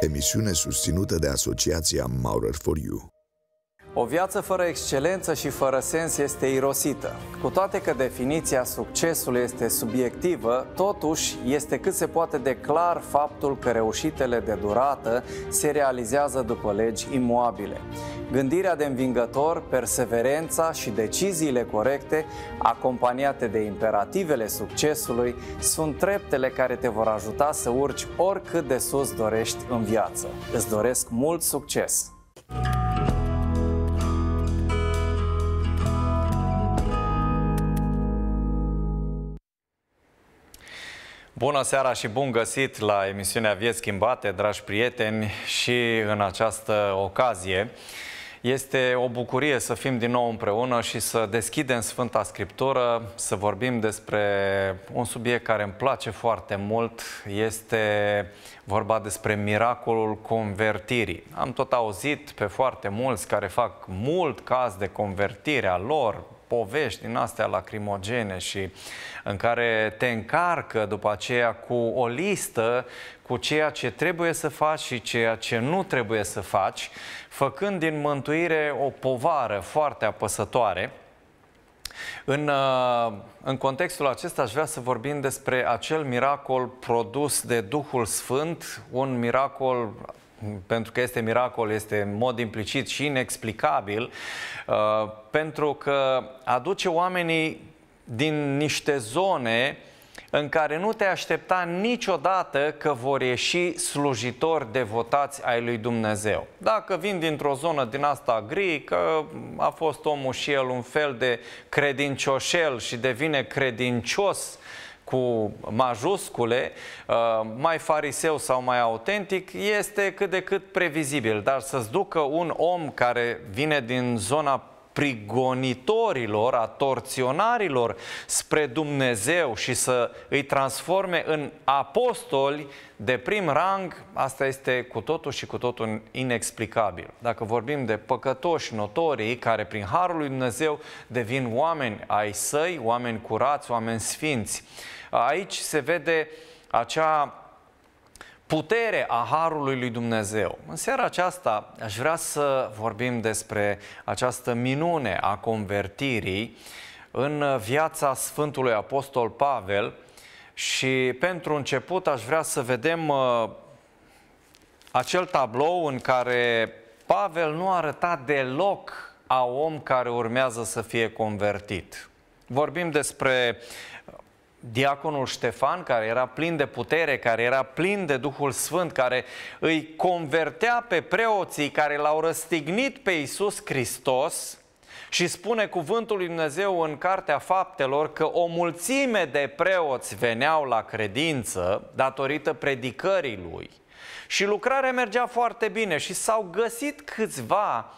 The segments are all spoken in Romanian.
Emisiune susținută de Asociația Maurer for You. O viață fără excelență și fără sens este irosită. Cu toate că definiția succesului este subiectivă, totuși este cât se poate de clar faptul că reușitele de durată se realizează după legi imoabile. Gândirea de învingător, perseverența și deciziile corecte, acompaniate de imperativele succesului, sunt treptele care te vor ajuta să urci oricât de sus dorești în viață. Îți doresc mult succes! thank you Bună seara și bun găsit la emisiunea Vieți Schimbate, dragi prieteni, și în această ocazie. Este o bucurie să fim din nou împreună și să deschidem Sfânta Scriptură, să vorbim despre un subiect care îmi place foarte mult, este vorba despre miracolul convertirii. Am tot auzit pe foarte mulți care fac mult caz de convertirea lor, povești din astea lacrimogene și în care te încarcă după aceea cu o listă cu ceea ce trebuie să faci și ceea ce nu trebuie să faci, făcând din mântuire o povară foarte apăsătoare. În, uh, în contextul acesta aș vrea să vorbim despre acel miracol produs de Duhul Sfânt, un miracol pentru că este miracol, este în mod implicit și inexplicabil, uh, pentru că aduce oamenii din niște zone în care nu te aștepta niciodată că vor ieși slujitori devotați ai lui Dumnezeu. Dacă vin dintr-o zonă din asta gri, că a fost omul și el un fel de credincioșel și devine credincios uh, cu majuscule, uh, mai fariseu sau mai autentic, este cât de cât previzibil. Dar să-ți ducă un om care vine din zona prigonitorilor, a torționarilor spre Dumnezeu și să îi transforme în apostoli de prim rang, asta este cu totul și cu totul inexplicabil. Dacă vorbim de păcătoși notorii care prin Harul lui Dumnezeu devin oameni ai săi, oameni curați, oameni sfinți, aici se vede acea putere a Harului lui Dumnezeu. În seara aceasta aș vrea să vorbim despre această minune a convertirii în viața Sfântului Apostol Pavel și pentru început aș vrea să vedem uh, acel tablou în care Pavel nu arăta deloc a om care urmează să fie convertit. Vorbim despre diaconul Ștefan, care era plin de putere, care era plin de Duhul Sfânt, care îi convertea pe preoții care l-au răstignit pe Iisus Hristos și spune cuvântul lui Dumnezeu în Cartea Faptelor că o mulțime de preoți veneau la credință datorită predicării lui. Și lucrarea mergea foarte bine și s-au găsit câțiva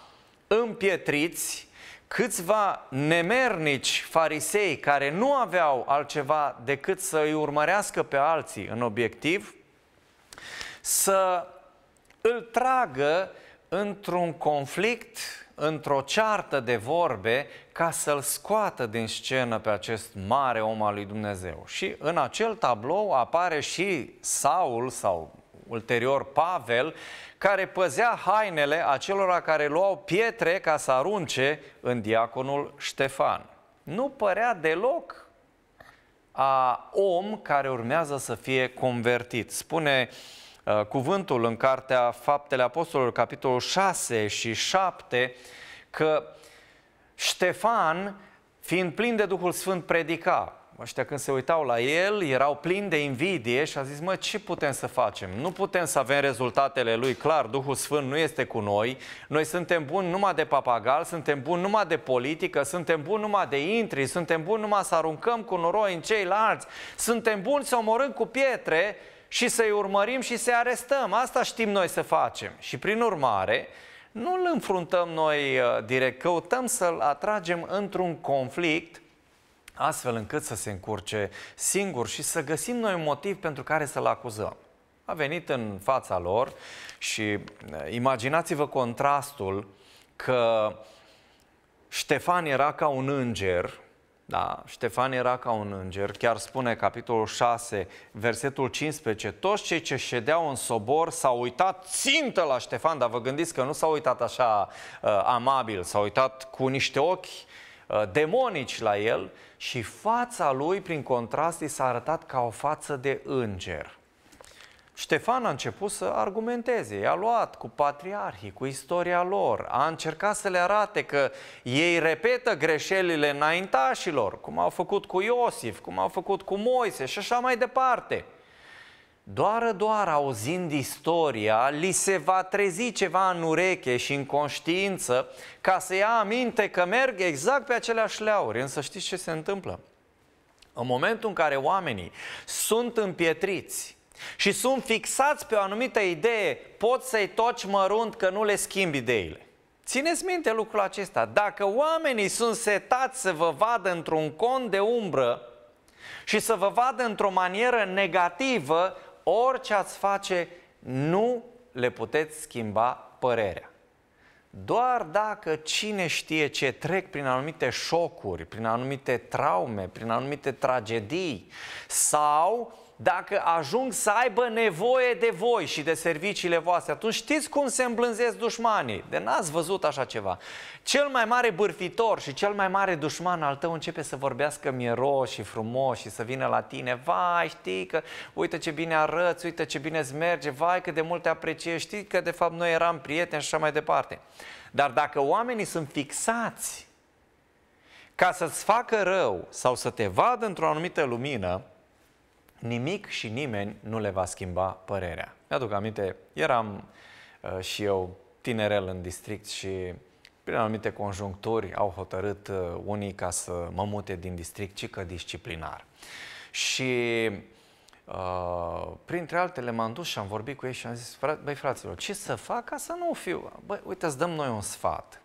împietriți câțiva nemernici farisei care nu aveau altceva decât să îi urmărească pe alții în obiectiv, să îl tragă într-un conflict, într-o ceartă de vorbe, ca să-l scoată din scenă pe acest mare om al lui Dumnezeu. Și în acel tablou apare și Saul sau ulterior Pavel, care păzea hainele acelora care luau pietre ca să arunce în diaconul Ștefan. Nu părea deloc a om care urmează să fie convertit. Spune uh, cuvântul în cartea Faptele Apostolilor, capitolul 6 și 7, că Ștefan, fiind plin de Duhul Sfânt, predica Ăștia când se uitau la el, erau plini de invidie și a zis, mă, ce putem să facem? Nu putem să avem rezultatele lui, clar, Duhul Sfânt nu este cu noi, noi suntem buni numai de papagal, suntem buni numai de politică, suntem buni numai de intri, suntem buni numai să aruncăm cu noroi în ceilalți, suntem buni să omorâm cu pietre și să-i urmărim și să-i arestăm. Asta știm noi să facem. Și prin urmare, nu îl înfruntăm noi uh, direct, căutăm să-l atragem într-un conflict – astfel încât să se încurce singur și să găsim noi un motiv pentru care să-l acuzăm. A venit în fața lor și eh, imaginați-vă contrastul că Ștefan era ca un înger, da, Ștefan era ca un înger, chiar spune capitolul 6, versetul 15, toți cei ce ședeau în sobor s-au uitat țintă la Ștefan, dar vă gândiți că nu s-au uitat așa uh, amabil, s-au uitat cu niște ochi uh, Uh, demonici la el și fața lui, prin contrast, i s-a arătat ca o față de înger. Ștefan a început să argumenteze, i-a luat cu patriarhii, cu istoria lor, a încercat să le arate că ei repetă greșelile înaintașilor, cum au făcut cu Iosif, cum au făcut cu Moise și așa mai departe. Doar, doar auzind istoria, li se va trezi ceva în ureche și în conștiință ca să ia aminte că merg exact pe aceleași leauri. Însă știți ce se întâmplă? În momentul în care oamenii sunt împietriți și sunt fixați pe o anumită idee, pot să-i toci mărunt că nu le schimbi ideile. Țineți minte lucrul acesta. Dacă oamenii sunt setați să vă vadă într-un cont de umbră și să vă vadă într-o manieră negativă, orice ați face, nu le puteți schimba părerea. Doar dacă cine știe ce trec prin anumite șocuri, prin anumite traume, prin anumite tragedii sau dacă ajung să aibă nevoie de voi și de serviciile voastre, atunci știți cum se îmblânzesc dușmanii. De n-ați văzut așa ceva. Cel mai mare bârfitor și cel mai mare dușman al tău începe să vorbească miros și frumos și să vină la tine. Vai, știi că uite ce bine arăți, uite ce bine îți merge, vai că de mult te apreciez, știi că de fapt noi eram prieteni și așa mai departe. Dar dacă oamenii sunt fixați ca să-ți facă rău sau să te vadă într-o anumită lumină, nimic și nimeni nu le va schimba părerea. Mi-aduc aminte, eram uh, și eu tinerel în district și prin anumite conjuncturi au hotărât uh, unii ca să mă mute din district, ci că disciplinar. Și Uh, printre altele m-am dus și am vorbit cu ei și am zis, băi fraților, ce să fac ca să nu fiu? Băi, uite, îți dăm noi un sfat.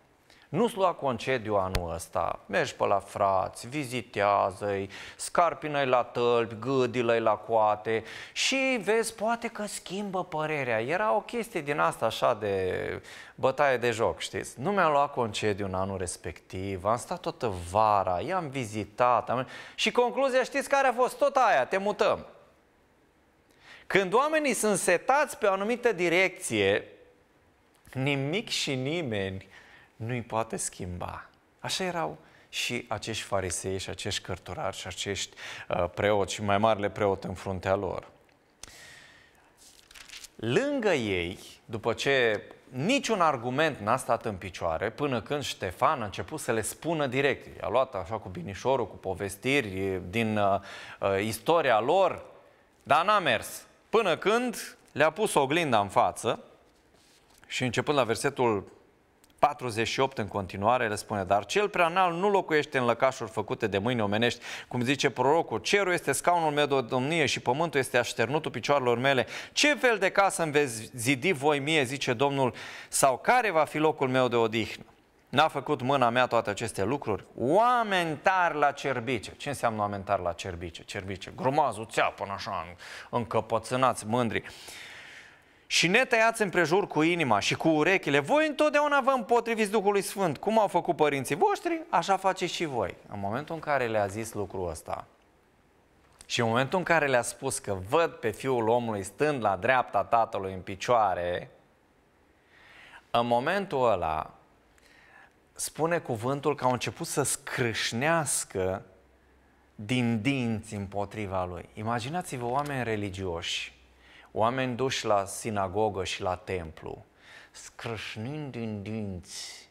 Nu-ți lua concediu anul ăsta. Mergi pe la frați, vizitează-i, scarpină la tălpi, gâdile la coate și vezi, poate că schimbă părerea. Era o chestie din asta așa de bătaie de joc, știți? Nu mi-am luat concediu în anul respectiv, am stat toată vara, i-am vizitat. Am... Și concluzia știți care a fost? Tot aia, te mutăm. Când oamenii sunt setați pe o anumită direcție, nimic și nimeni nu-i poate schimba. Așa erau și acești farisei și acești cărturari și acești uh, preoți și mai marile preot în fruntea lor. Lângă ei, după ce niciun argument n-a stat în picioare, până când Ștefan a început să le spună direct. I-a luat așa cu binișorul, cu povestiri din uh, uh, istoria lor, dar n-a mers. Până când le-a pus oglinda în față și începând la versetul 48 în continuare, le spune, dar cel prea înalt nu locuiește în lăcașuri făcute de mâini omenești. Cum zice prorocul, cerul este scaunul meu de domnie și pământul este așternutul picioarelor mele. Ce fel de casă îmi veți zidi voi mie, zice Domnul, sau care va fi locul meu de odihnă? N-a făcut mâna mea toate aceste lucruri? Oameni tari la cerbice. Ce înseamnă oameni tari la cerbice? Cerbice, grumazul, țeapăn așa, încăpățânați, mândri și ne tăiați împrejur cu inima și cu urechile, voi întotdeauna vă împotriviți Duhului Sfânt. Cum au făcut părinții voștri, așa faceți și voi. În momentul în care le-a zis lucrul ăsta și în momentul în care le-a spus că văd pe fiul omului stând la dreapta tatălui în picioare, în momentul ăla spune cuvântul că au început să scrâșnească din dinți împotriva lui. Imaginați-vă oameni religioși oameni duși la sinagogă și la templu, scrâșnind din dinți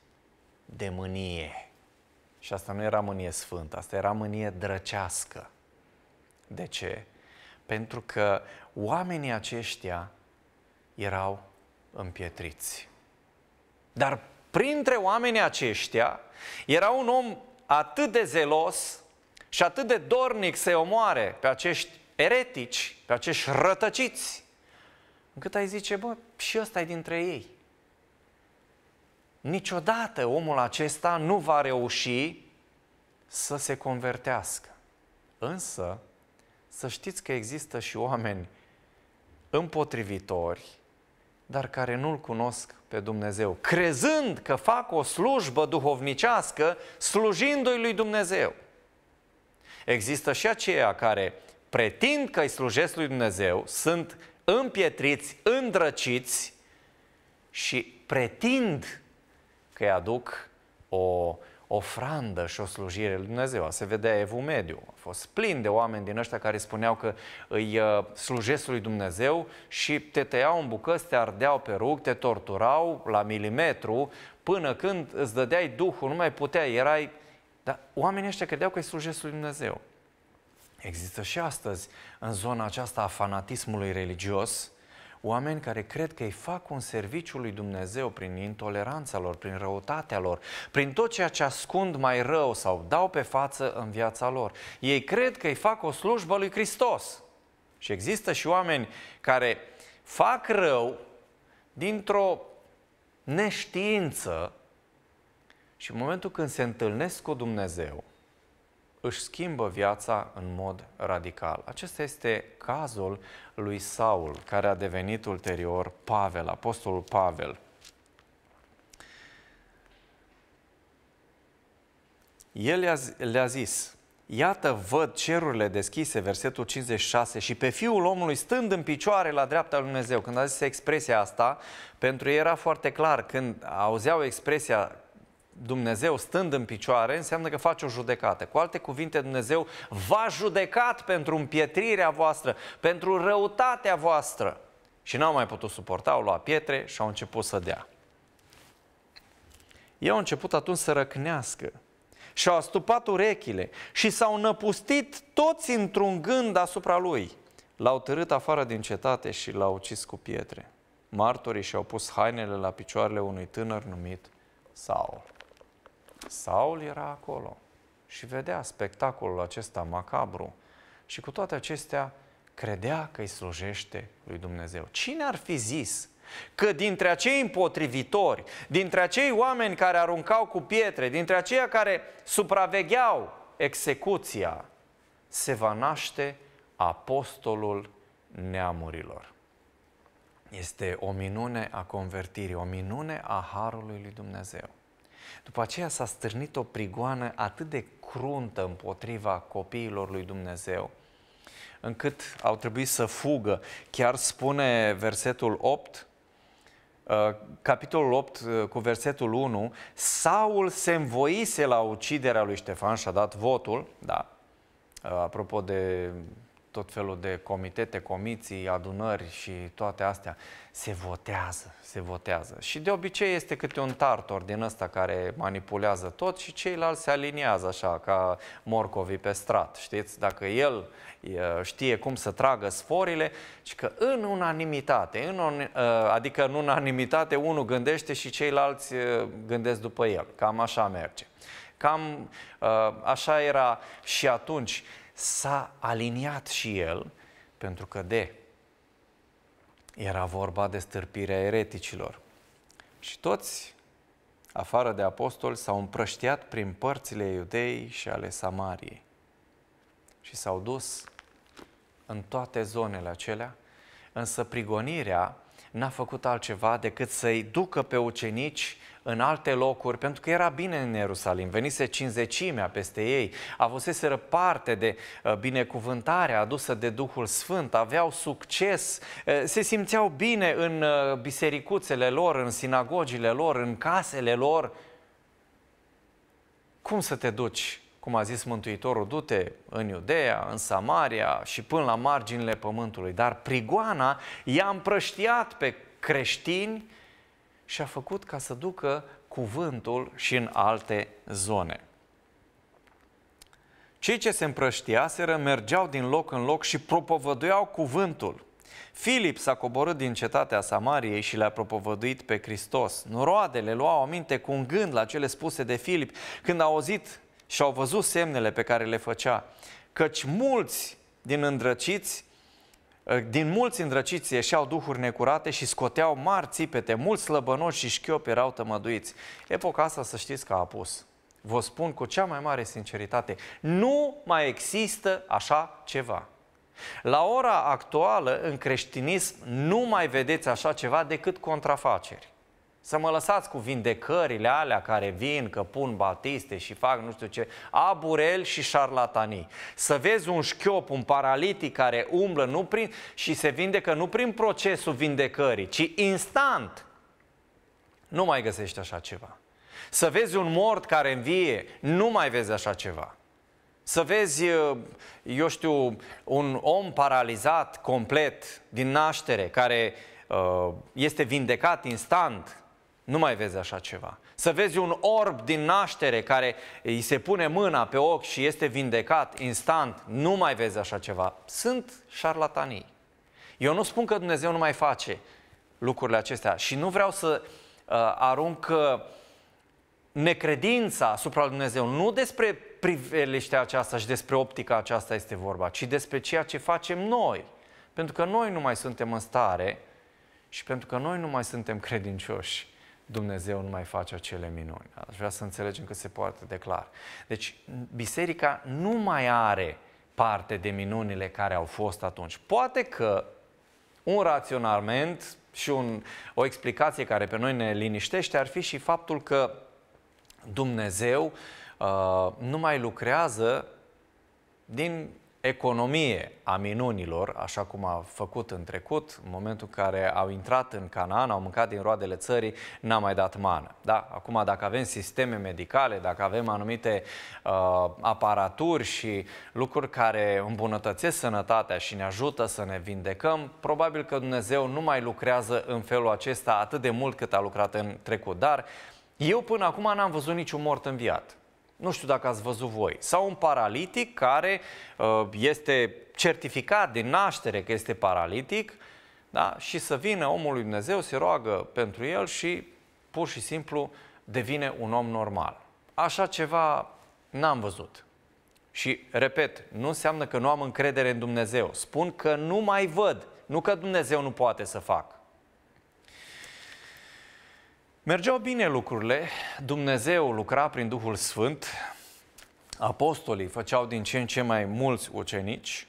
de mânie. Și asta nu era mânie sfântă, asta era mânie drăcească. De ce? Pentru că oamenii aceștia erau împietriți. Dar printre oamenii aceștia era un om atât de zelos și atât de dornic să-i omoare pe acești eretici, pe acești rătăciți, încât ai zice, bă, și ăsta e dintre ei. Niciodată omul acesta nu va reuși să se convertească. Însă, să știți că există și oameni împotrivitori, dar care nu-L cunosc pe Dumnezeu, crezând că fac o slujbă duhovnicească slujindu-i lui Dumnezeu. Există și aceia care pretind că îi slujesc lui Dumnezeu, sunt împietriți, îndrăciți și pretind că îi aduc o ofrandă și o slujire lui Dumnezeu. Se vedea Evul Mediu. A fost plin de oameni din ăștia care spuneau că îi uh, slujesc lui Dumnezeu și te tăiau în bucăți, te ardeau pe rug, te torturau la milimetru până când îți dădeai Duhul, nu mai puteai, erai... Dar oamenii ăștia credeau că îi slujesc lui Dumnezeu există și astăzi în zona aceasta a fanatismului religios oameni care cred că îi fac un serviciu lui Dumnezeu prin intoleranța lor, prin răutatea lor, prin tot ceea ce ascund mai rău sau dau pe față în viața lor. Ei cred că îi fac o slujbă lui Hristos. Și există și oameni care fac rău dintr-o neștiință și în momentul când se întâlnesc cu Dumnezeu, își schimbă viața în mod radical. Acesta este cazul lui Saul, care a devenit ulterior Pavel, apostolul Pavel. El le-a zis, iată văd cerurile deschise, versetul 56, și pe fiul omului stând în picioare la dreapta lui Dumnezeu. Când a zis expresia asta, pentru ei era foarte clar, când auzeau expresia Dumnezeu stând în picioare înseamnă că face o judecată. Cu alte cuvinte, Dumnezeu v-a judecat pentru împietrirea voastră, pentru răutatea voastră. Și n-au mai putut suporta, au luat pietre și au început să dea. Ei au început atunci să răcnească și au astupat urechile și s-au năpustit toți într-un gând asupra lui. L-au târât afară din cetate și l-au ucis cu pietre. Martorii și-au pus hainele la picioarele unui tânăr numit Saul. Saul era acolo și vedea spectacolul acesta macabru și cu toate acestea credea că îi slujește lui Dumnezeu. Cine ar fi zis că dintre acei împotrivitori, dintre acei oameni care aruncau cu pietre, dintre aceia care supravegheau execuția, se va naște apostolul neamurilor. Este o minune a convertirii, o minune a harului lui Dumnezeu. După aceea s-a stârnit o prigoană atât de cruntă împotriva copiilor lui Dumnezeu, încât au trebuit să fugă. Chiar spune versetul 8, uh, capitolul 8 uh, cu versetul 1, Saul se învoise la uciderea lui Ștefan și a dat votul, da, uh, apropo de tot felul de comitete, comiții, adunări și toate astea, se votează, se votează. Și de obicei este câte un tartor din ăsta care manipulează tot și ceilalți se aliniază așa, ca morcovii pe strat, știți? Dacă el știe cum să tragă sforile, și că în unanimitate, în, adică în unanimitate unul gândește și ceilalți gândesc după el. Cam așa merge. Cam așa era și atunci s-a aliniat și el, pentru că de era vorba de stârpirea ereticilor. Și toți, afară de apostoli, s-au împrăștiat prin părțile iudei și ale Samariei. Și s-au dus în toate zonele acelea, însă prigonirea n-a făcut altceva decât să-i ducă pe ucenici în alte locuri, pentru că era bine în Ierusalim, venise cinzecimea peste ei, avuseseră parte de uh, binecuvântarea adusă de Duhul Sfânt, aveau succes, uh, se simțeau bine în uh, bisericuțele lor, în sinagogile lor, în casele lor. Cum să te duci cum a zis Mântuitorul, du-te în Iudea, în Samaria și până la marginile pământului. Dar prigoana i-a împrăștiat pe creștini și a făcut ca să ducă cuvântul și în alte zone. Cei ce se împrăștiaseră mergeau din loc în loc și propovăduiau cuvântul. Filip s-a coborât din cetatea Samariei și le-a propovăduit pe Hristos. Noroadele luau aminte cu un gând la cele spuse de Filip când au auzit și au văzut semnele pe care le făcea. Căci mulți din îndrăciți Ă, din mulți îndrăciți ieșeau duhuri necurate și scoteau mari țipete, mulți slăbănoși și șchiopi erau tămăduiți. Epoca asta să știți că a apus. Vă spun cu cea mai mare sinceritate, nu mai există așa ceva. La ora actuală, în creștinism, nu mai vedeți așa ceva decât contrafaceri. Să mă lăsați cu vindecările alea care vin, că pun batiste și fac nu știu ce, aburel și șarlatanii. Să vezi un șchiop, un paralitic care umblă nu prin, și se vindecă nu prin procesul vindecării, ci instant. Nu mai găsești așa ceva. Să vezi un mort care învie, nu mai vezi așa ceva. Să vezi, uh, eu știu, un om paralizat complet din naștere, care uh, este vindecat instant, nu mai vezi așa ceva. Să vezi un orb din naștere care îi se pune mâna pe ochi și este vindecat instant, nu mai vezi așa ceva. Sunt șarlatanii. Eu nu spun că Dumnezeu nu mai face lucrurile acestea și nu vreau să uh, arunc uh, necredința asupra lui Dumnezeu. Nu despre priveliștea aceasta și despre optica aceasta este vorba, ci despre ceea ce facem noi. Pentru că noi nu mai suntem în stare și pentru că noi nu mai suntem credincioși Dumnezeu nu mai face acele minuni. Aș vrea să înțelegem că se poate declar. Deci, biserica nu mai are parte de minunile care au fost atunci. Poate că un raționament și un, o explicație care pe noi ne liniștește ar fi și faptul că Dumnezeu uh, nu mai lucrează din economie a minunilor, așa cum a făcut în trecut, în momentul în care au intrat în Canaan, au mâncat din roadele țării, n-a mai dat mană. Da, acum dacă avem sisteme medicale, dacă avem anumite uh, aparaturi și lucruri care îmbunătățesc sănătatea și ne ajută să ne vindecăm, probabil că Dumnezeu nu mai lucrează în felul acesta atât de mult cât a lucrat în trecut. Dar eu până acum n-am văzut niciun mort înviat nu știu dacă ați văzut voi, sau un paralitic care uh, este certificat de naștere că este paralitic da? și să vină omul lui Dumnezeu, se roagă pentru el și pur și simplu devine un om normal. Așa ceva n-am văzut. Și, repet, nu înseamnă că nu am încredere în Dumnezeu. Spun că nu mai văd, nu că Dumnezeu nu poate să facă. Mergeau bine lucrurile, Dumnezeu lucra prin Duhul Sfânt, apostolii făceau din ce în ce mai mulți ucenici,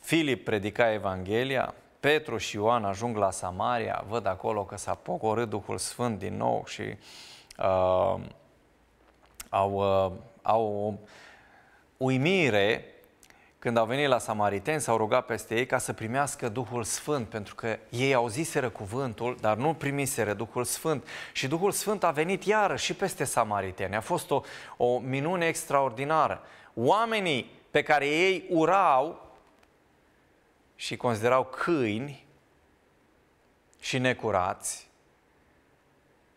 Filip predica Evanghelia, Petru și Ioan ajung la Samaria, văd acolo că s-a pocorât Duhul Sfânt din nou și uh, au, uh, au o uimire când au venit la Samariteni, s-au rugat peste ei ca să primească Duhul Sfânt, pentru că ei auziseră cuvântul, dar nu primiseră Duhul Sfânt. Și Duhul Sfânt a venit iară și peste Samariteni. A fost o, o minune extraordinară. Oamenii pe care ei urau și considerau câini și necurați,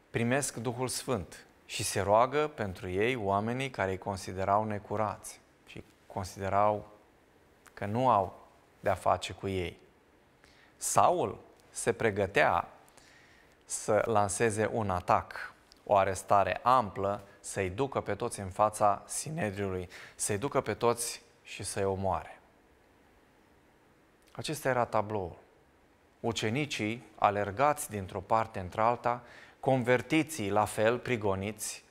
primesc Duhul Sfânt și se roagă pentru ei oamenii care îi considerau necurați și considerau că nu au de-a face cu ei. Saul se pregătea să lanseze un atac, o arestare amplă, să-i ducă pe toți în fața Sinedriului, să-i ducă pe toți și să-i omoare. Acesta era tabloul. Ucenicii alergați dintr-o parte într-alta, convertiții la fel, prigoniți,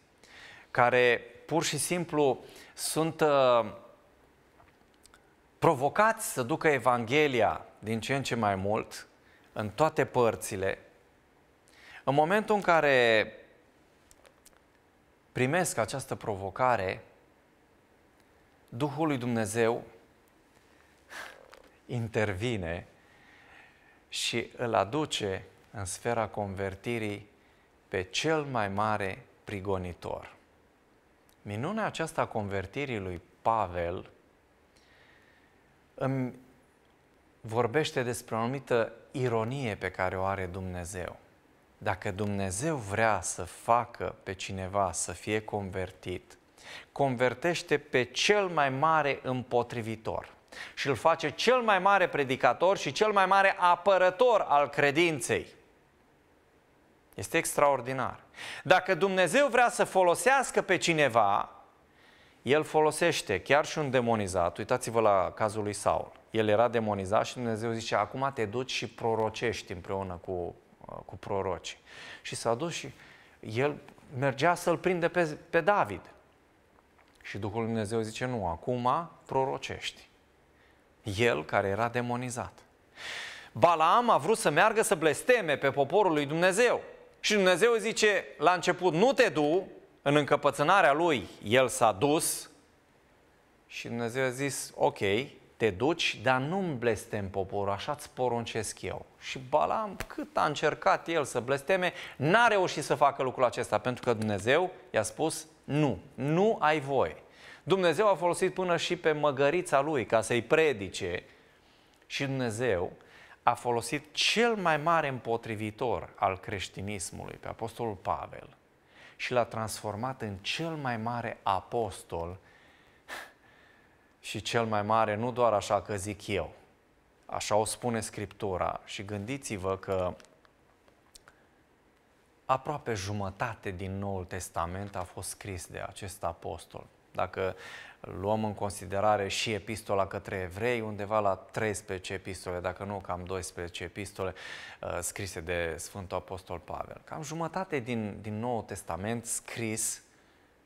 care pur și simplu sunt uh, provocați să ducă Evanghelia din ce în ce mai mult în toate părțile, în momentul în care primesc această provocare, Duhul lui Dumnezeu intervine și îl aduce în sfera convertirii pe cel mai mare prigonitor. Minunea aceasta a convertirii lui Pavel îmi vorbește despre o anumită ironie pe care o are Dumnezeu. Dacă Dumnezeu vrea să facă pe cineva să fie convertit, convertește pe cel mai mare împotrivitor și îl face cel mai mare predicator și cel mai mare apărător al credinței. Este extraordinar. Dacă Dumnezeu vrea să folosească pe cineva el folosește chiar și un demonizat, uitați-vă la cazul lui Saul, el era demonizat și Dumnezeu zice, acum te duci și prorocești împreună cu, uh, cu proroci. Și s-a dus și el mergea să-l prinde pe, pe David. Și Duhul lui Dumnezeu zice, nu, acum prorocești. El care era demonizat. Balaam a vrut să meargă să blesteme pe poporul lui Dumnezeu. Și Dumnezeu zice la început, nu te du, în încăpățânarea lui, el s-a dus și Dumnezeu a zis, ok, te duci, dar nu-mi blestem poporul, așa îți poruncesc eu. Și Balam, cât a încercat el să blesteme, n-a reușit să facă lucrul acesta, pentru că Dumnezeu i-a spus, nu, nu ai voie. Dumnezeu a folosit până și pe măgărița lui ca să-i predice și Dumnezeu a folosit cel mai mare împotrivitor al creștinismului, pe Apostolul Pavel, și l-a transformat în cel mai mare apostol și cel mai mare nu doar așa că zic eu, așa o spune Scriptura și gândiți-vă că aproape jumătate din Noul Testament a fost scris de acest apostol. Dacă luăm în considerare și epistola către evrei, undeva la 13 epistole, dacă nu cam 12 epistole uh, scrise de Sfântul Apostol Pavel. Cam jumătate din, din Noul Testament scris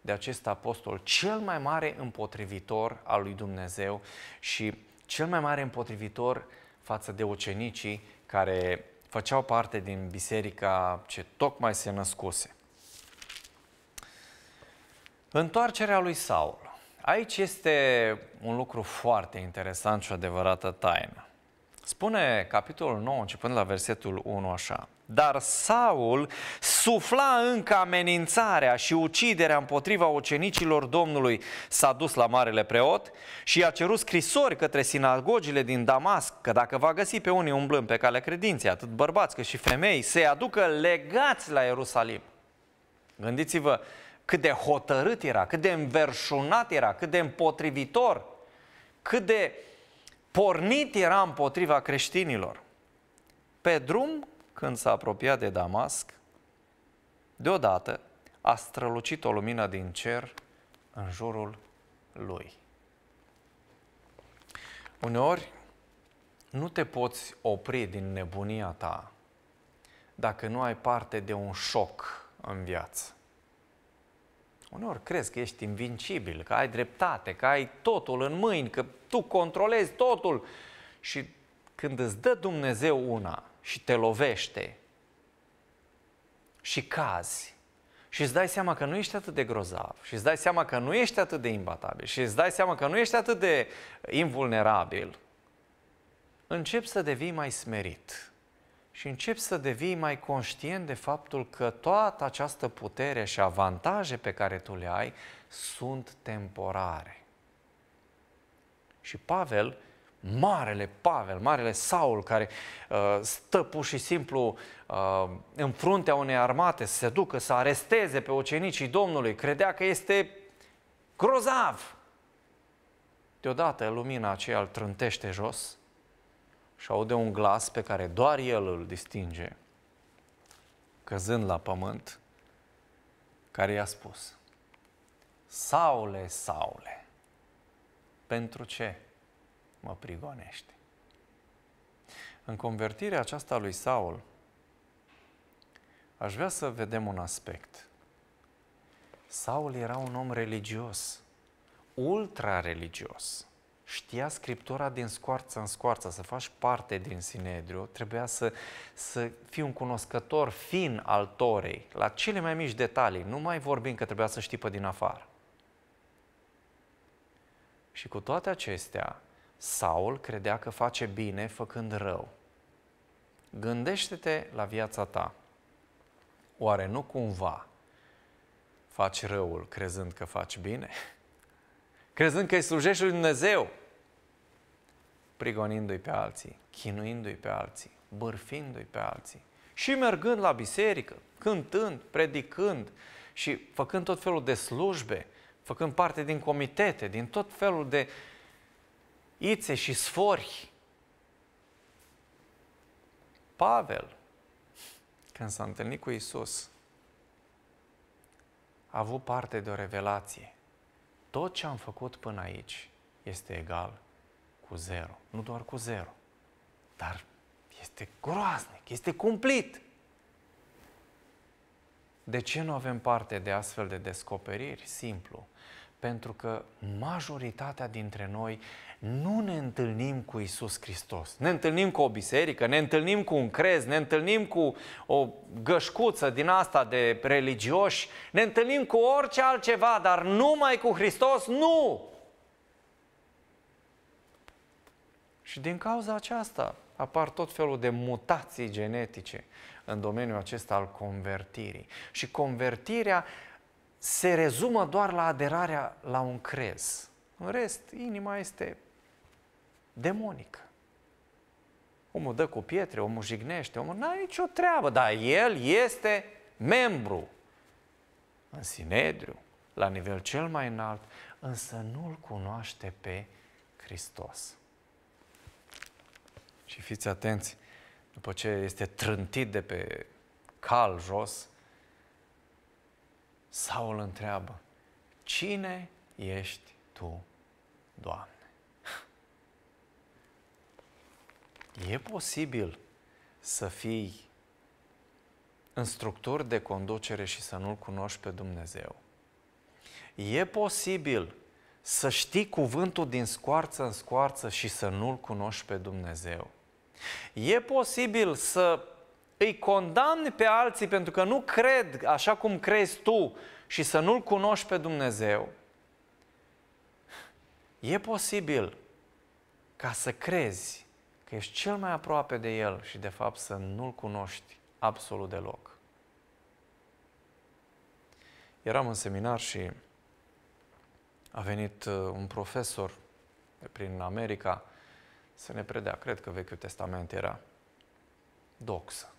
de acest apostol, cel mai mare împotrivitor al lui Dumnezeu și cel mai mare împotrivitor față de ucenicii care făceau parte din biserica ce tocmai se născuse. Întoarcerea lui Saul Aici este un lucru foarte interesant și o adevărată taină. Spune capitolul 9, începând la versetul 1 așa. Dar Saul sufla încă amenințarea și uciderea împotriva ucenicilor Domnului. S-a dus la marele preot și i-a cerut scrisori către sinagogile din Damasc că dacă va găsi pe unii umblând pe calea credinței, atât bărbați cât și femei, să-i aducă legați la Ierusalim. Gândiți-vă, cât de hotărât era, cât de înverșunat era, cât de împotrivitor, cât de pornit era împotriva creștinilor. Pe drum, când s-a apropiat de Damasc, deodată a strălucit o lumină din cer în jurul lui. Uneori nu te poți opri din nebunia ta dacă nu ai parte de un șoc în viață. Uneori crezi că ești invincibil, că ai dreptate, că ai totul în mâini, că tu controlezi totul. Și când îți dă Dumnezeu una și te lovește și cazi și îți dai seama că nu ești atât de grozav și îți dai seama că nu ești atât de imbatabil și îți dai seama că nu ești atât de invulnerabil, începi să devii mai smerit și începi să devii mai conștient de faptul că toată această putere și avantaje pe care tu le ai sunt temporare. Și Pavel, marele Pavel, marele Saul, care uh, stă pur și simplu uh, în fruntea unei armate să se ducă să aresteze pe ucenicii Domnului, credea că este grozav. Deodată lumina aceea îl trântește jos și aude un glas pe care doar el îl distinge, căzând la pământ, care i-a spus, Saule, Saule, pentru ce mă prigonești? În convertirea aceasta lui Saul, aș vrea să vedem un aspect. Saul era un om religios, ultra religios știa Scriptura din scoarță în scoarță, să faci parte din Sinedriu, trebuia să, să fii un cunoscător fin al Torei, la cele mai mici detalii, nu mai vorbim că trebuia să știi pe din afară. Și cu toate acestea, Saul credea că face bine făcând rău. Gândește-te la viața ta. Oare nu cumva faci răul crezând că faci bine? crezând că îi slujești lui Dumnezeu, prigonindu-i pe alții, chinuindu-i pe alții, bârfindu-i pe alții și mergând la biserică, cântând, predicând și făcând tot felul de slujbe, făcând parte din comitete, din tot felul de ițe și sfori. Pavel, când s-a întâlnit cu Isus, a avut parte de o revelație tot ce am făcut până aici este egal cu zero. Nu doar cu zero, dar este groaznic, este cumplit. De ce nu avem parte de astfel de descoperiri? Simplu. Pentru că majoritatea dintre noi nu ne întâlnim cu Isus Hristos. Ne întâlnim cu o biserică, ne întâlnim cu un crez, ne întâlnim cu o gășcuță din asta de religioși, ne întâlnim cu orice altceva, dar numai cu Hristos nu! Și din cauza aceasta apar tot felul de mutații genetice în domeniul acesta al convertirii. Și convertirea se rezumă doar la aderarea la un crez. În rest, inima este demonică. Omul dă cu pietre, omul jignește, omul n-are nicio treabă, dar el este membru în Sinedriu, la nivel cel mai înalt, însă nu-L cunoaște pe Hristos. Și fiți atenți, după ce este trântit de pe cal jos, Saul întreabă, cine ești tu, Doamne? E posibil să fii instructor de conducere și să nu-L cunoști pe Dumnezeu. E posibil să știi cuvântul din scoarță în scoarță și să nu-L cunoști pe Dumnezeu. E posibil să îi condamni pe alții pentru că nu cred așa cum crezi tu și să nu-L cunoști pe Dumnezeu, e posibil ca să crezi că ești cel mai aproape de El și de fapt să nu-L cunoști absolut deloc. Eram în seminar și a venit uh, un profesor de prin America să ne predea, cred că Vechiul Testament era doxă.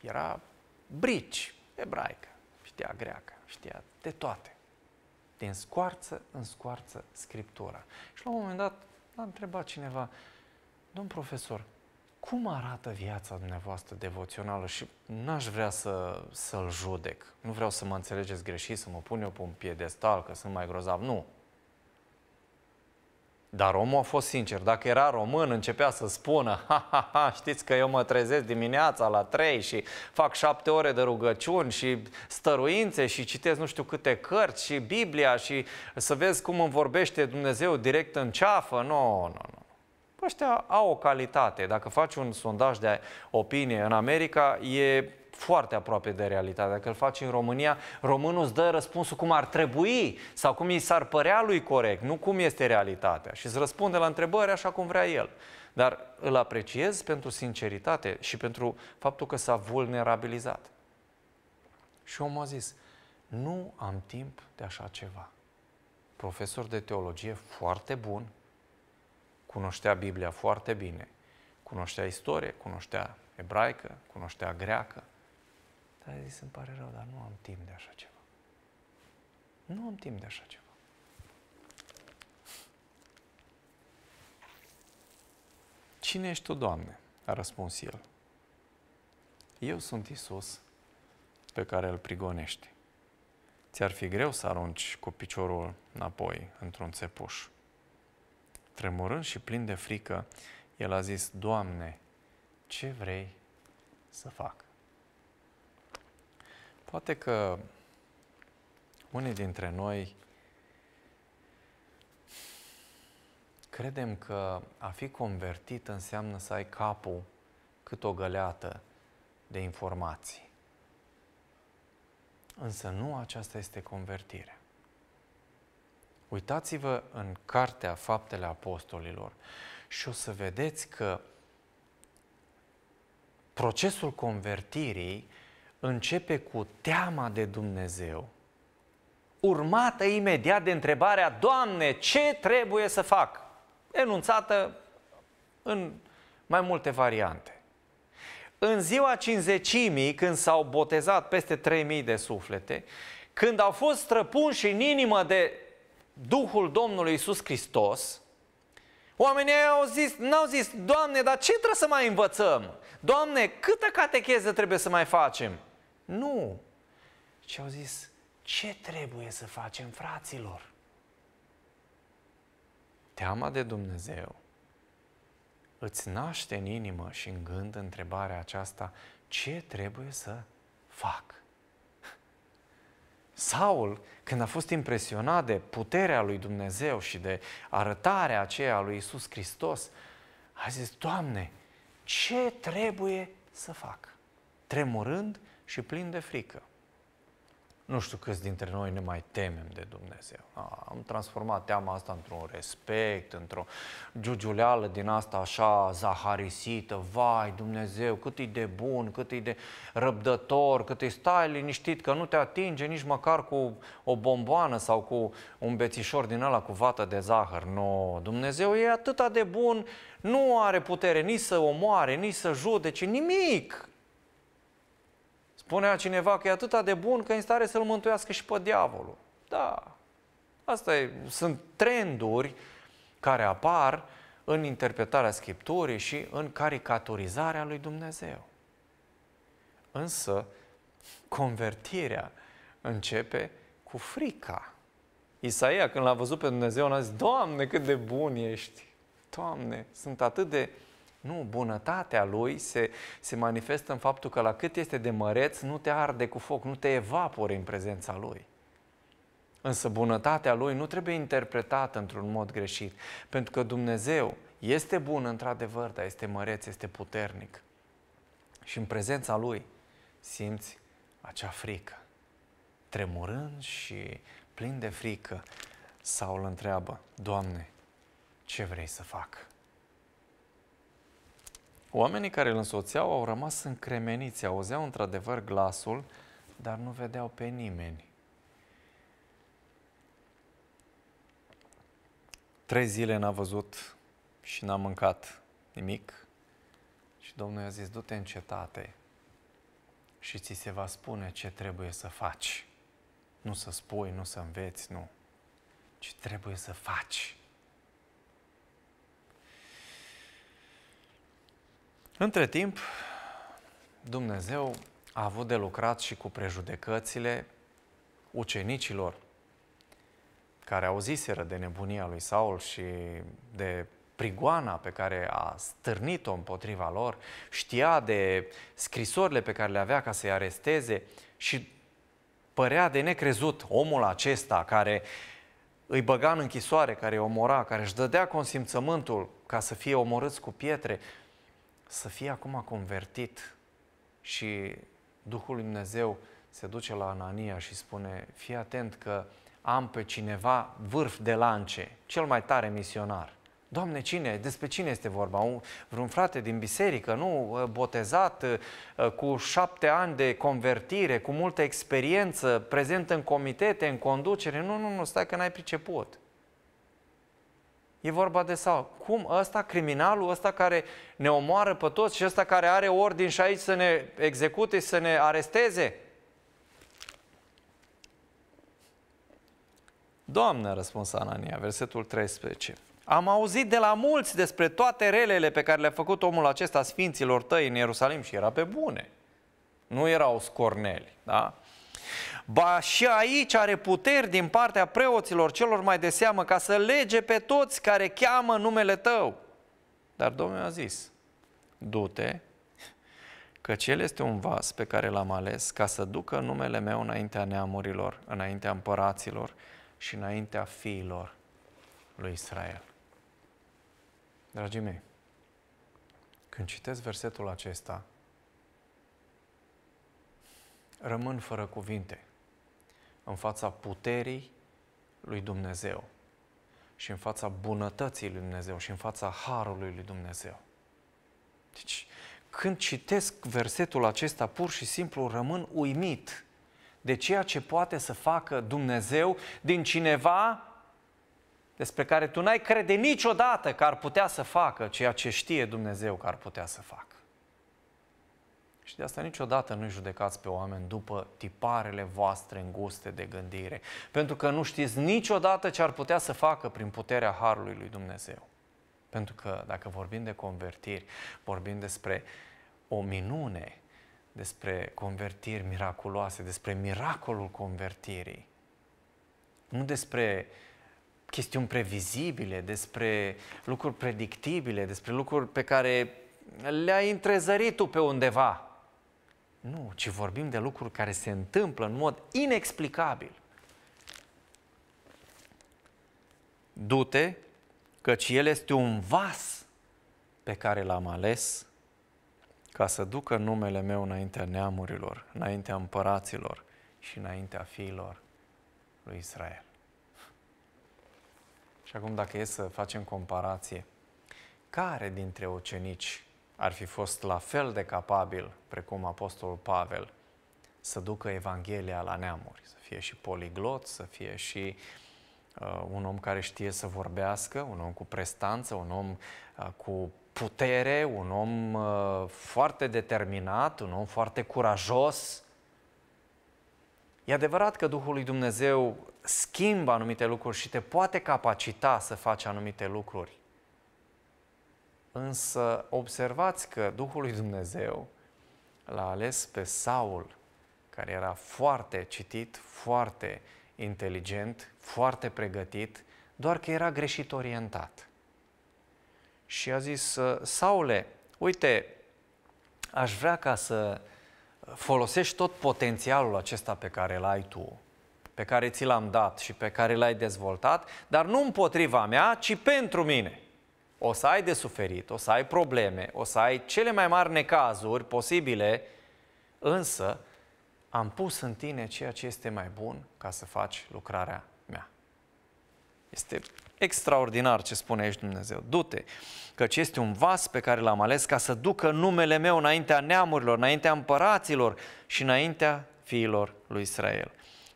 Era brici, ebraică, știa greacă, știa de toate. Din scoarță în scoarță Scriptura. Și la un moment dat l-a întrebat cineva, domn profesor, cum arată viața dumneavoastră devoțională? Și n-aș vrea să, să-l judec. Nu vreau să mă înțelegeți greșit, să mă pun eu pe un piedestal, că sunt mai grozav. Nu. Dar omul a fost sincer. Dacă era român, începea să spună, ha, ha, ha, știți că eu mă trezesc dimineața la 3 și fac 7 ore de rugăciuni și stăruințe și citesc nu știu câte cărți și Biblia și să vezi cum îmi vorbește Dumnezeu direct în ceafă. Nu, no, nu, no, nu. No. Ăștia au o calitate. Dacă faci un sondaj de opinie în America, e foarte aproape de realitate. Dacă îl faci în România, românul îți dă răspunsul cum ar trebui sau cum i s-ar părea lui corect, nu cum este realitatea. Și îți răspunde la întrebări așa cum vrea el. Dar îl apreciez pentru sinceritate și pentru faptul că s-a vulnerabilizat. Și omul a zis, nu am timp de așa ceva. Profesor de teologie foarte bun, cunoștea Biblia foarte bine, cunoștea istorie, cunoștea ebraică, cunoștea greacă, și a zis, îmi pare rău, dar nu am timp de așa ceva. Nu am timp de așa ceva. Cine ești tu, Doamne? a răspuns el. Eu sunt Isus pe care îl prigonești. Ți-ar fi greu să arunci cu piciorul înapoi într-un țepuș. Tremurând și plin de frică, el a zis, Doamne, ce vrei să fac? Poate că unii dintre noi credem că a fi convertit înseamnă să ai capul cât o găleată de informații. Însă nu aceasta este convertirea. Uitați-vă în cartea Faptele Apostolilor și o să vedeți că procesul convertirii începe cu teama de Dumnezeu, urmată imediat de întrebarea, Doamne, ce trebuie să fac? Enunțată în mai multe variante. În ziua cinzecimii, când s-au botezat peste 3000 de suflete, când au fost străpunși în inimă de Duhul Domnului Isus Hristos, oamenii au zis, n-au zis, Doamne, dar ce trebuie să mai învățăm? Doamne, câtă catecheză trebuie să mai facem? Nu! Și au zis, ce trebuie să facem, fraților? Teama de Dumnezeu îți naște în inimă și în gând întrebarea aceasta, ce trebuie să fac? Saul, când a fost impresionat de puterea lui Dumnezeu și de arătarea aceea a lui Isus Hristos, a zis, Doamne, ce trebuie să fac? Tremurând și plin de frică. Nu știu câți dintre noi ne mai temem de Dumnezeu. A, am transformat teama asta într-un respect, într-o giugiuleală din asta așa zaharisită. Vai, Dumnezeu, cât e de bun, cât e de răbdător, cât e stai liniștit, că nu te atinge nici măcar cu o bomboană sau cu un bețișor din ăla cu vată de zahăr. Nu, no, Dumnezeu e atâta de bun, nu are putere nici să omoare, nici să judece, nimic. Spunea cineva că e atât de bun că e în stare să-l mântuiască și pe diavolul. Da, asta e, sunt trenduri care apar în interpretarea Scripturii și în caricaturizarea lui Dumnezeu. Însă, convertirea începe cu frica. Isaia, când l-a văzut pe Dumnezeu, a zis, Doamne, cât de bun ești! Doamne, sunt atât de nu, bunătatea lui se, se manifestă în faptul că la cât este de măreț, nu te arde cu foc, nu te evapore în prezența lui. Însă bunătatea lui nu trebuie interpretată într-un mod greșit, pentru că Dumnezeu este bun într-adevăr, dar este măreț, este puternic. Și în prezența lui simți acea frică. Tremurând și plin de frică, Saul întreabă, Doamne, ce vrei să fac? Oamenii care îl însoțeau au rămas încremeniți, auzeau într-adevăr glasul, dar nu vedeau pe nimeni. Trei zile n-a văzut și n-a mâncat nimic și Domnul i-a zis, du-te în cetate și ți se va spune ce trebuie să faci. Nu să spui, nu să înveți, nu. Ce trebuie să faci. Între timp, Dumnezeu a avut de lucrat și cu prejudecățile ucenicilor care auziseră de nebunia lui Saul și de prigoana pe care a stârnit-o împotriva lor, știa de scrisorile pe care le avea ca să-i aresteze și părea de necrezut omul acesta care îi băga în închisoare, care îi omora, care își dădea consimțământul ca să fie omorâți cu pietre, să fie acum convertit și Duhul Lui Dumnezeu se duce la Anania și spune, fii atent că am pe cineva vârf de lance, cel mai tare misionar. Doamne, cine? Despre cine este vorba? Un, vreun frate din biserică, nu? Ă, botezat, ă, ă, cu șapte ani de convertire, cu multă experiență, prezent în comitete, în conducere. Nu, nu, nu, stai că n-ai priceput. E vorba de sau cum ăsta, criminalul ăsta care ne omoară pe toți și ăsta care are ordin și aici să ne execute, să ne aresteze? Doamne, a răspuns Anania, versetul 13. Am auzit de la mulți despre toate relele pe care le-a făcut omul acesta sfinților tăi în Ierusalim și era pe bune. Nu erau scorneli, da? Ba și aici are puteri din partea preoților celor mai de seamă ca să lege pe toți care cheamă numele tău. Dar Domnul a zis, du-te, că cel este un vas pe care l-am ales ca să ducă numele meu înaintea neamurilor, înaintea împăraților și înaintea fiilor lui Israel. Dragii mei, când citesc versetul acesta, rămân fără cuvinte în fața puterii lui Dumnezeu și în fața bunătății lui Dumnezeu și în fața harului lui Dumnezeu. Deci, când citesc versetul acesta, pur și simplu rămân uimit de ceea ce poate să facă Dumnezeu din cineva despre care tu n-ai crede niciodată că ar putea să facă ceea ce știe Dumnezeu că ar putea să facă. Și de asta niciodată nu judecați pe oameni după tiparele voastre înguste de gândire, pentru că nu știți niciodată ce ar putea să facă prin puterea Harului lui Dumnezeu. Pentru că dacă vorbim de convertiri, vorbim despre o minune, despre convertiri miraculoase, despre miracolul convertirii, nu despre chestiuni previzibile, despre lucruri predictibile, despre lucruri pe care le-ai întrezărit tu pe undeva. Nu, ci vorbim de lucruri care se întâmplă în mod inexplicabil. Dute, căci el este un vas pe care l-am ales ca să ducă numele meu înaintea neamurilor, înaintea împăraților și înaintea fiilor lui Israel. Și acum dacă e să facem comparație, care dintre ucenici ar fi fost la fel de capabil, precum Apostolul Pavel, să ducă Evanghelia la neamuri, să fie și poliglot, să fie și uh, un om care știe să vorbească, un om cu prestanță, un om uh, cu putere, un om uh, foarte determinat, un om foarte curajos. E adevărat că Duhul lui Dumnezeu schimbă anumite lucruri și te poate capacita să faci anumite lucruri, Însă observați că Duhul lui Dumnezeu l-a ales pe Saul, care era foarte citit, foarte inteligent, foarte pregătit, doar că era greșit orientat. Și a zis, Saule, uite, aș vrea ca să folosești tot potențialul acesta pe care l ai tu, pe care ți l-am dat și pe care l-ai dezvoltat, dar nu împotriva mea, ci pentru mine o să ai de suferit, o să ai probleme, o să ai cele mai mari necazuri posibile, însă am pus în tine ceea ce este mai bun ca să faci lucrarea mea. Este extraordinar ce spune aici Dumnezeu. Du-te, căci este un vas pe care l-am ales ca să ducă numele meu înaintea neamurilor, înaintea împăraților și înaintea fiilor lui Israel.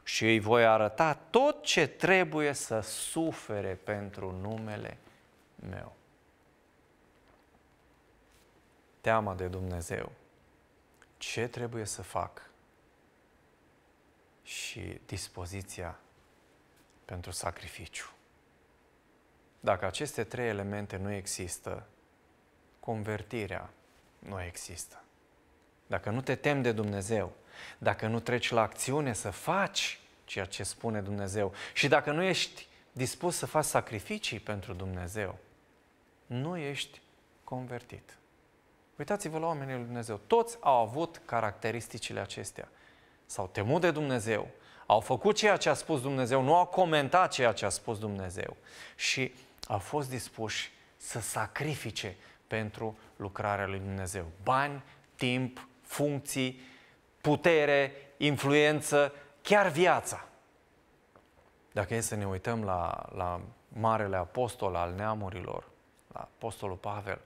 Și îi voi arăta tot ce trebuie să sufere pentru numele meu teama de Dumnezeu. Ce trebuie să fac? Și dispoziția pentru sacrificiu. Dacă aceste trei elemente nu există, convertirea nu există. Dacă nu te temi de Dumnezeu, dacă nu treci la acțiune să faci ceea ce spune Dumnezeu și dacă nu ești dispus să faci sacrificii pentru Dumnezeu, nu ești convertit. Uitați-vă la oamenii lui Dumnezeu. Toți au avut caracteristicile acestea. S-au temut de Dumnezeu, au făcut ceea ce a spus Dumnezeu, nu au comentat ceea ce a spus Dumnezeu și au fost dispuși să sacrifice pentru lucrarea lui Dumnezeu. Bani, timp, funcții, putere, influență, chiar viața. Dacă e să ne uităm la, la Marele Apostol al neamurilor, la Apostolul Pavel,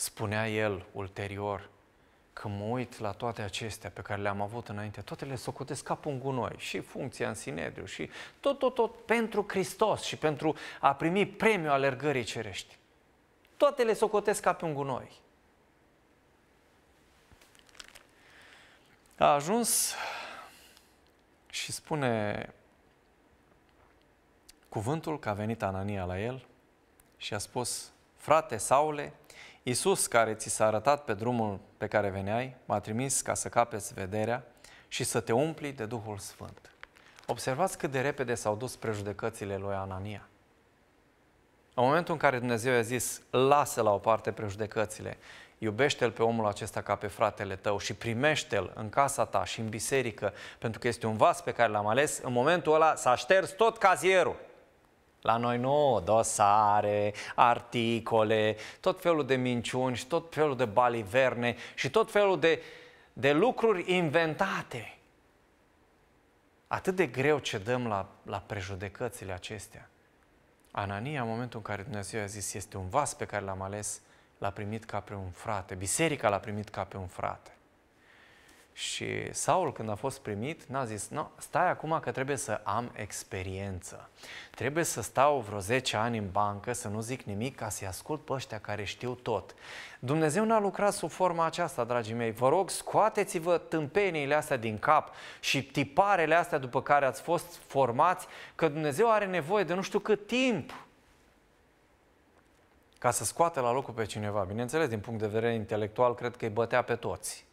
Spunea el ulterior, că mă uit la toate acestea pe care le-am avut înainte, toate le socotesc ca un gunoi și funcția în Sinedriu și tot, tot, tot pentru Hristos și pentru a primi premiul alergării cerești. Toate le socotesc ca un gunoi. A ajuns și spune cuvântul că a venit Anania la el și a spus, frate Saule, Iisus, care ți s-a arătat pe drumul pe care veneai, m-a trimis ca să capeți vederea și să te umpli de Duhul Sfânt. Observați cât de repede s-au dus prejudecățile lui Anania. În momentul în care Dumnezeu i-a zis, lasă la o parte prejudecățile, iubește-l pe omul acesta ca pe fratele tău și primește-l în casa ta și în biserică, pentru că este un vas pe care l-am ales, în momentul ăla s-a șters tot cazierul. La noi nu, dosare, articole, tot felul de minciuni și tot felul de baliverne și tot felul de, de lucruri inventate. Atât de greu ce dăm la, la prejudecățile acestea. Anania, în momentul în care Dumnezeu a zis, este un vas pe care l-am ales, l-a primit ca pe un frate. Biserica l-a primit ca pe un frate. Și Saul, când a fost primit, n-a zis, no, stai acum că trebuie să am experiență. Trebuie să stau vreo 10 ani în bancă, să nu zic nimic, ca să-i ascult pe ăștia care știu tot. Dumnezeu n-a lucrat sub forma aceasta, dragii mei. Vă rog, scoateți-vă tâmpeniile astea din cap și tiparele astea după care ați fost formați, că Dumnezeu are nevoie de nu știu cât timp ca să scoate la locul pe cineva. Bineînțeles, din punct de vedere intelectual, cred că îi bătea pe toți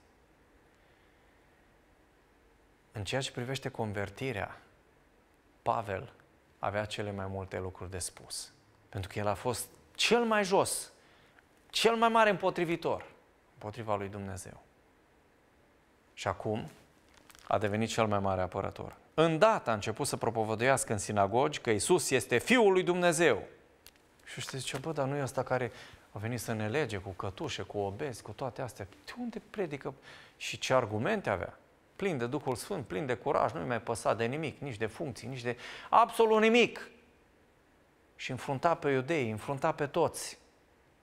în ceea ce privește convertirea, Pavel avea cele mai multe lucruri de spus. Pentru că el a fost cel mai jos, cel mai mare împotrivitor împotriva lui Dumnezeu. Și acum a devenit cel mai mare apărător. Îndată a început să propovăduiască în sinagogi că Isus este Fiul lui Dumnezeu. Și știți ce, bă, dar nu e ăsta care a venit să ne lege cu cătușe, cu obezi, cu toate astea. De unde predică și ce argumente avea? plin de Duhul Sfânt, plin de curaj, nu-i mai păsa de nimic, nici de funcții, nici de absolut nimic. Și înfrunta pe iudei, înfrunta pe toți.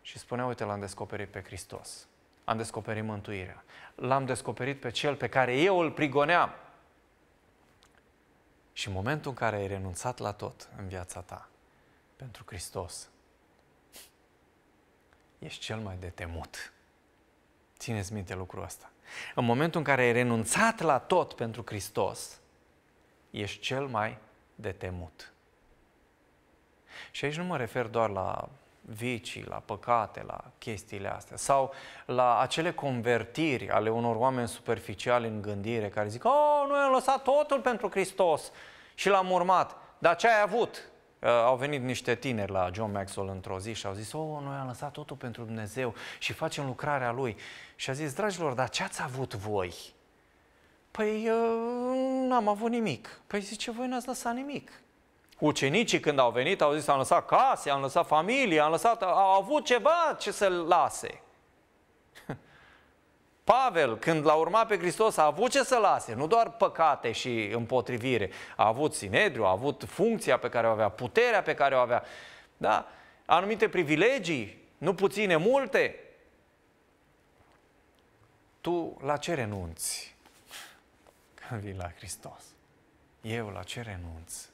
Și spunea, uite, l-am descoperit pe Hristos. Am descoperit mântuirea. L-am descoperit pe cel pe care eu îl prigoneam. Și în momentul în care ai renunțat la tot în viața ta, pentru Hristos, ești cel mai de temut. Țineți minte lucrul ăsta. În momentul în care ai renunțat la tot pentru Hristos, ești cel mai de temut. Și aici nu mă refer doar la vicii, la păcate, la chestiile astea sau la acele convertiri ale unor oameni superficiali în gândire care zic, oh, noi am lăsat totul pentru Hristos și l-am urmat, dar ce ai avut? Uh, au venit niște tineri la John Maxwell într-o zi și au zis, oh, noi am lăsat totul pentru Dumnezeu și facem lucrarea Lui. Și a zis, dragilor, dar ce ați avut voi? Păi uh, n-am avut nimic. Păi zice, voi n-ați lăsat nimic. Ucenicii când au venit au zis, am lăsat case, am lăsat familie, am lăsat, au avut ceva ce să lase. Pavel, când l-a urmat pe Hristos, a avut ce să lase, nu doar păcate și împotrivire. A avut sinedriu, a avut funcția pe care o avea, puterea pe care o avea, da? anumite privilegii, nu puține, multe. Tu la ce renunți când vii la Hristos? Eu la ce renunț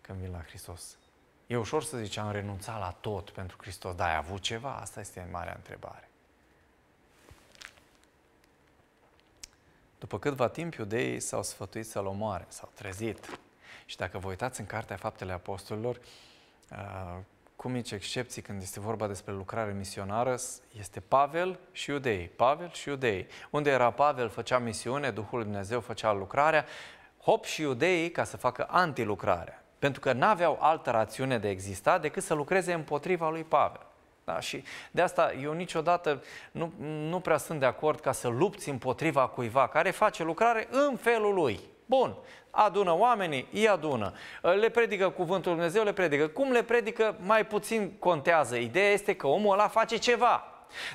când vin la Hristos? E ușor să zici, am renunțat la tot pentru Hristos, dar ai avut ceva? Asta este marea întrebare. După câtva timp, iudeii s-au sfătuit să-l omoare, s-au trezit. Și dacă vă uitați în Cartea Faptele Apostolilor, uh, cu mici excepții când este vorba despre lucrare misionară, este Pavel și iudei. Pavel și iudei. Unde era Pavel, făcea misiune, Duhul Dumnezeu făcea lucrarea, hop și iudeii ca să facă antilucrarea. Pentru că n-aveau altă rațiune de exista decât să lucreze împotriva lui Pavel. Da? Și de asta eu niciodată nu, nu prea sunt de acord ca să lupți împotriva cuiva care face lucrare în felul lui. Bun, adună oamenii, îi adună. Le predică cuvântul Dumnezeu, le predică. Cum le predică, mai puțin contează. Ideea este că omul ăla face ceva.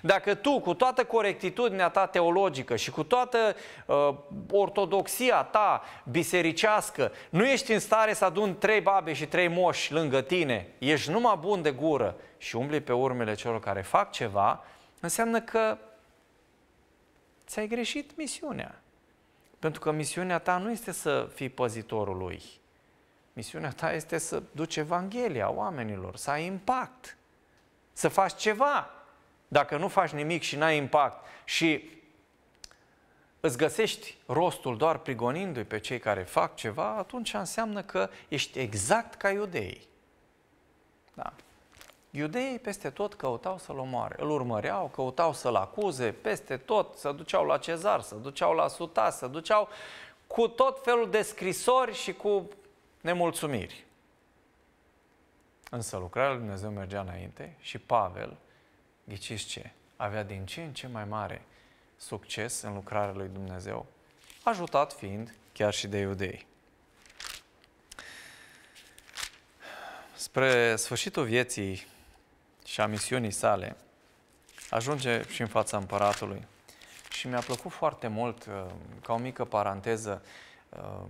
Dacă tu, cu toată corectitudinea ta teologică și cu toată uh, ortodoxia ta bisericească, nu ești în stare să adun trei babe și trei moși lângă tine, ești numai bun de gură și umbli pe urmele celor care fac ceva, înseamnă că ți-ai greșit misiunea. Pentru că misiunea ta nu este să fii păzitorul lui. Misiunea ta este să duci Evanghelia oamenilor, să ai impact, să faci ceva dacă nu faci nimic și n-ai impact și îți găsești rostul doar prigonindu-i pe cei care fac ceva, atunci înseamnă că ești exact ca iudeii. Da. Iudeii peste tot căutau să-l omoare. Îl urmăreau, căutau să-l acuze, peste tot, se duceau la cezar, se duceau la suta, se duceau cu tot felul de scrisori și cu nemulțumiri. Însă lucrarea lui Dumnezeu mergea înainte și Pavel ghiciți ce? Avea din ce în ce mai mare succes în lucrarea lui Dumnezeu, ajutat fiind chiar și de iudei. Spre sfârșitul vieții și a misiunii sale, ajunge și în fața împăratului. Și mi-a plăcut foarte mult, uh, ca o mică paranteză, uh,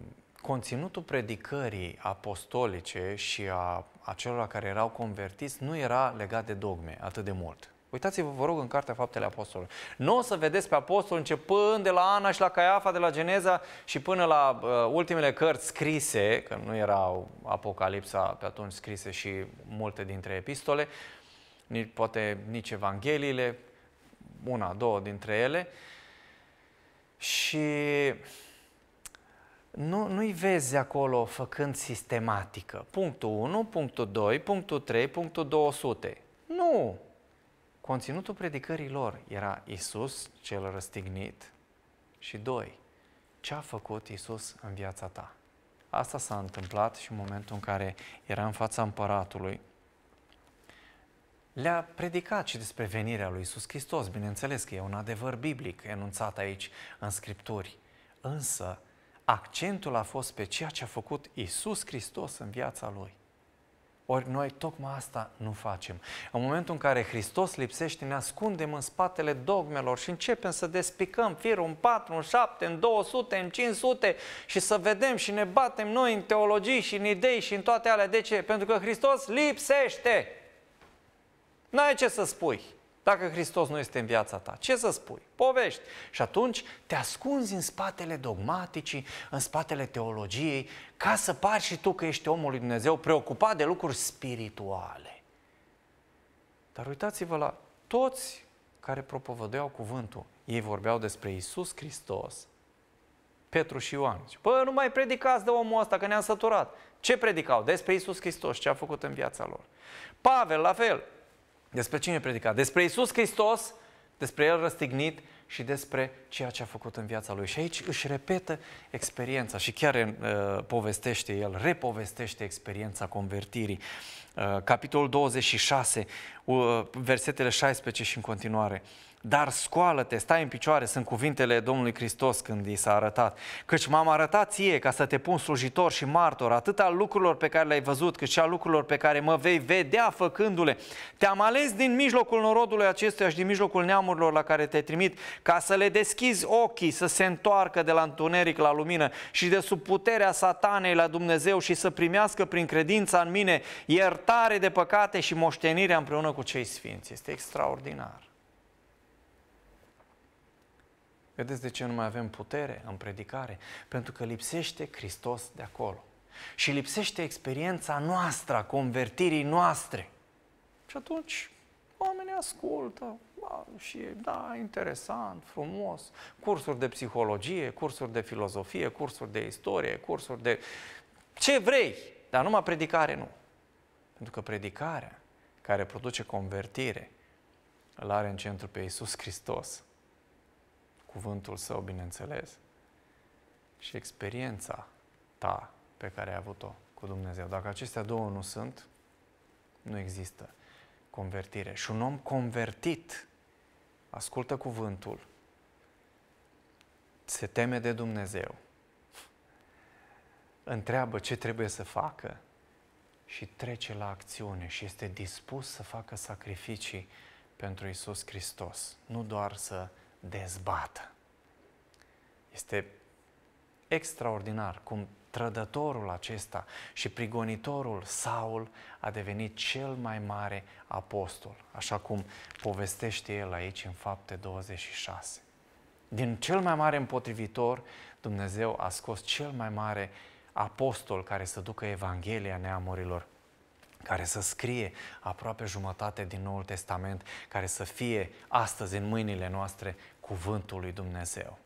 conținutul predicării apostolice și a acelora care erau convertiți nu era legat de dogme atât de mult. Uitați-vă, vă rog, în Cartea Faptele Apostolului. Nu o să vedeți pe apostol începând de la Ana și la Caiafa, de la Geneza și până la uh, ultimele cărți scrise, că nu erau Apocalipsa pe atunci scrise și multe dintre epistole, nici, poate nici Evangheliile, una, două dintre ele. Și nu, nu-i vezi acolo făcând sistematică. Punctul 1, punctul 2, punctul 3, punctul 200. Nu! Conținutul predicării lor era Isus cel răstignit și doi, ce a făcut Isus în viața ta. Asta s-a întâmplat și în momentul în care era în fața împăratului. Le-a predicat și despre venirea lui Isus Hristos, bineînțeles că e un adevăr biblic enunțat aici în Scripturi. Însă, accentul a fost pe ceea ce a făcut Isus Hristos în viața lui. Ori noi tocmai asta nu facem. În momentul în care Hristos lipsește, ne ascundem în spatele dogmelor și începem să despicăm firul în 4, în 7, în 200, în 500 și să vedem și ne batem noi în teologii și în idei și în toate alea. De ce? Pentru că Hristos lipsește. N-ai ce să spui dacă Hristos nu este în viața ta. Ce să spui? Povești. Și atunci te ascunzi în spatele dogmaticii, în spatele teologiei, ca să pari și tu că ești omul lui Dumnezeu preocupat de lucruri spirituale. Dar uitați-vă la toți care propovădeau cuvântul. Ei vorbeau despre Isus Hristos, Petru și Ioan. Zice, Bă, nu mai predicați de omul ăsta, că ne-am săturat. Ce predicau? Despre Isus Hristos, ce a făcut în viața lor. Pavel, la fel, despre cine predica? Despre Isus Hristos, despre El răstignit și despre ceea ce a făcut în viața Lui. Și aici își repetă experiența și chiar uh, povestește El, repovestește experiența convertirii. Uh, capitolul 26, uh, versetele 16 și în continuare dar scoală-te, stai în picioare, sunt cuvintele Domnului Hristos când i s-a arătat. Căci m-am arătat ție ca să te pun slujitor și martor, atât al lucrurilor pe care le-ai văzut, cât și al lucrurilor pe care mă vei vedea făcându-le. Te-am ales din mijlocul norodului acestuia și din mijlocul neamurilor la care te trimit, ca să le deschizi ochii, să se întoarcă de la întuneric la lumină și de sub puterea satanei la Dumnezeu și să primească prin credința în mine iertare de păcate și moștenirea împreună cu cei sfinți. Este extraordinar. Vedeți de ce nu mai avem putere în predicare? Pentru că lipsește Hristos de acolo. Și lipsește experiența noastră, a convertirii noastre. Și atunci oamenii ascultă ba, și da, interesant, frumos, cursuri de psihologie, cursuri de filozofie, cursuri de istorie, cursuri de ce vrei, dar numai predicare nu. Pentru că predicarea care produce convertire îl are în centru pe Iisus Hristos, cuvântul său, bineînțeles, și experiența ta pe care ai avut-o cu Dumnezeu. Dacă acestea două nu sunt, nu există convertire. Și un om convertit ascultă cuvântul, se teme de Dumnezeu, întreabă ce trebuie să facă și trece la acțiune și este dispus să facă sacrificii pentru Isus Hristos. Nu doar să dezbată. Este extraordinar cum trădătorul acesta și prigonitorul Saul a devenit cel mai mare apostol, așa cum povestește el aici în fapte 26. Din cel mai mare împotrivitor, Dumnezeu a scos cel mai mare apostol care să ducă Evanghelia neamurilor, care să scrie aproape jumătate din Noul Testament, care să fie astăzi în mâinile noastre cuvântul lui Dumnezeu.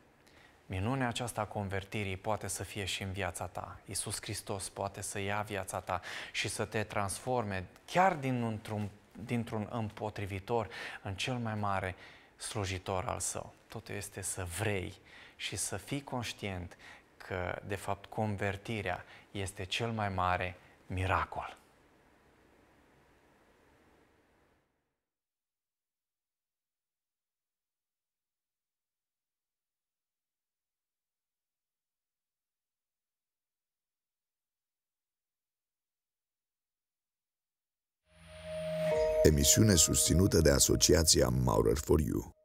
Minunea aceasta a convertirii poate să fie și în viața ta. Iisus Hristos poate să ia viața ta și să te transforme chiar dintr-un, dintr-un împotrivitor în cel mai mare slujitor al său. Totul este să vrei și să fii conștient că, de fapt, convertirea este cel mai mare miracol. emisiune susținută de Asociația Maurer for You.